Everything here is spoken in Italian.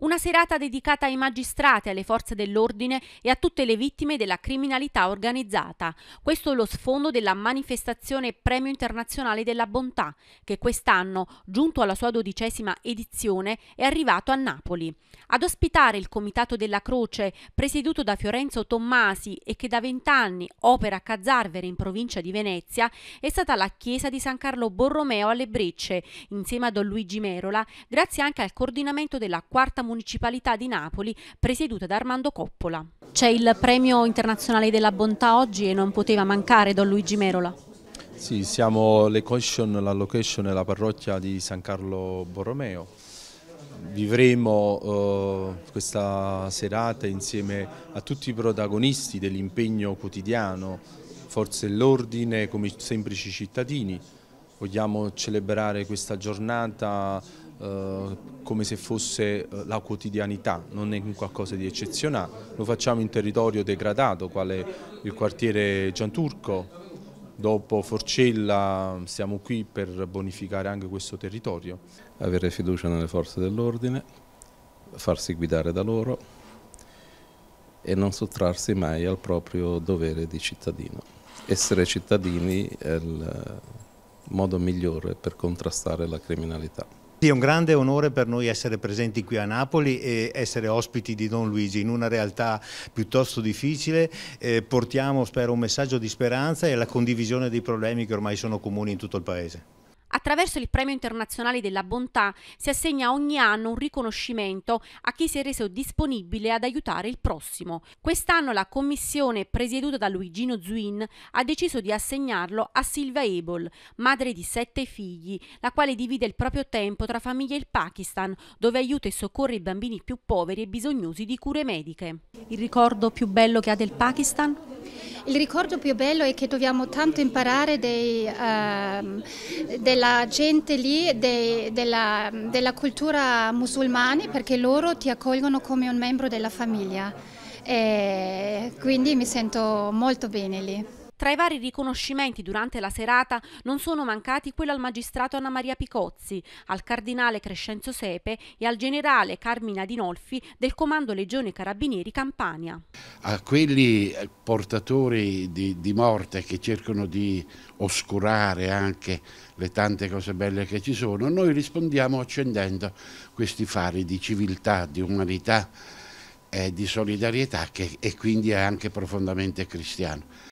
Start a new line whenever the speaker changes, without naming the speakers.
Una serata dedicata ai magistrati, alle forze dell'ordine e a tutte le vittime della criminalità organizzata. Questo è lo sfondo della manifestazione Premio Internazionale della Bontà, che quest'anno, giunto alla sua dodicesima edizione, è arrivato a Napoli. Ad ospitare il Comitato della Croce, presieduto da Fiorenzo Tommasi e che da vent'anni opera a Cazzarvere in provincia di Venezia, è stata la chiesa di San Carlo Borromeo alle Brecce, insieme a Don Luigi Merola, grazie anche al coordinamento della quarta Municipalità di Napoli, presieduta da Armando Coppola. C'è il Premio Internazionale della Bontà oggi e non poteva mancare Don Luigi Merola.
Sì, siamo l'Equation, la location e la parrocchia di San Carlo Borromeo. Vivremo eh, questa serata insieme a tutti i protagonisti dell'impegno quotidiano, forze dell'ordine come semplici cittadini. Vogliamo celebrare questa giornata eh, come se fosse eh, la quotidianità, non è qualcosa di eccezionale. Lo facciamo in territorio degradato, quale il quartiere Gianturco, dopo Forcella siamo qui per bonificare anche questo territorio. Avere fiducia nelle forze dell'ordine, farsi guidare da loro e non sottrarsi mai al proprio dovere di cittadino. Essere cittadini è il modo migliore per contrastare la criminalità. Sì, è un grande onore per noi essere presenti qui a Napoli e essere ospiti di Don Luigi in una realtà piuttosto difficile. Eh, portiamo, spero, un messaggio di speranza e la condivisione dei problemi che ormai sono comuni in tutto il Paese.
Attraverso il Premio internazionale della bontà si assegna ogni anno un riconoscimento a chi si è reso disponibile ad aiutare il prossimo. Quest'anno la commissione presieduta da Luigino Zuin ha deciso di assegnarlo a Silvia Ebol, madre di sette figli, la quale divide il proprio tempo tra famiglia e il Pakistan, dove aiuta e soccorre i bambini più poveri e bisognosi di cure mediche. Il ricordo più bello che ha del Pakistan? Il ricordo più bello è che dobbiamo tanto imparare dei, uh, della gente lì, dei, della, della cultura musulmana, perché loro ti accolgono come un membro della famiglia. E quindi mi sento molto bene lì. Tra i vari riconoscimenti durante la serata non sono mancati quello al magistrato Anna Maria Picozzi, al cardinale Crescenzo Sepe e al generale Carmina Dinolfi del Comando Legione Carabinieri Campania.
A quelli eh, portatori di, di morte che cercano di oscurare anche le tante cose belle che ci sono, noi rispondiamo accendendo questi fari di civiltà, di umanità, eh, di solidarietà che, è quindi anche profondamente cristiano.